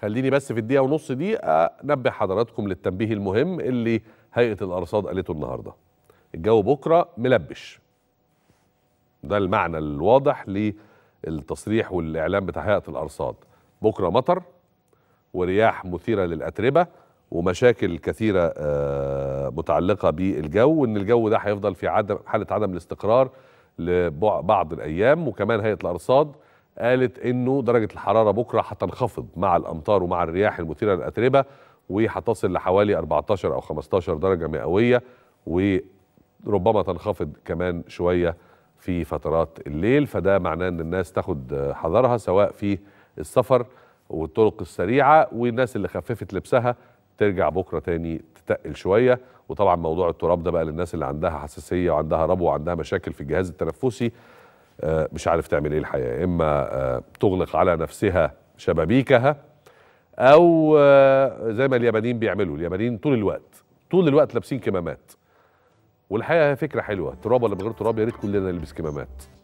خليني بس في الدقيقه ونص دي انبه حضراتكم للتنبيه المهم اللي هيئه الارصاد قالته النهارده الجو بكره ملبش ده المعنى الواضح للتصريح والاعلام بتاع هيئه الارصاد بكره مطر ورياح مثيره للاتربه ومشاكل كثيره آه، متعلقه بالجو وإن الجو ده هيفضل في عدم حاله عدم الاستقرار لبعض الايام وكمان هيئه الارصاد قالت انه درجه الحراره بكره هتنخفض مع الامطار ومع الرياح المثيره للاتربه وهتصل لحوالي 14 او 15 درجه مئويه وربما تنخفض كمان شويه في فترات الليل فده معناه ان الناس تاخد حذرها سواء في السفر والطرق السريعه والناس اللي خففت لبسها ترجع بكره تاني تتقل شويه وطبعا موضوع التراب ده بقى للناس اللي عندها حساسيه وعندها ربو وعندها مشاكل في الجهاز التنفسي آه، مش عارف تعمل ايه الحقيقه اما آه، تغلق على نفسها شبابيكها او آه، زي ما اليابانيين بيعملوا اليابانيين طول الوقت طول الوقت لابسين كمامات والحقيقه هي فكره حلوه تراب ولا من غير تراب يا ريت كلنا نلبس كمامات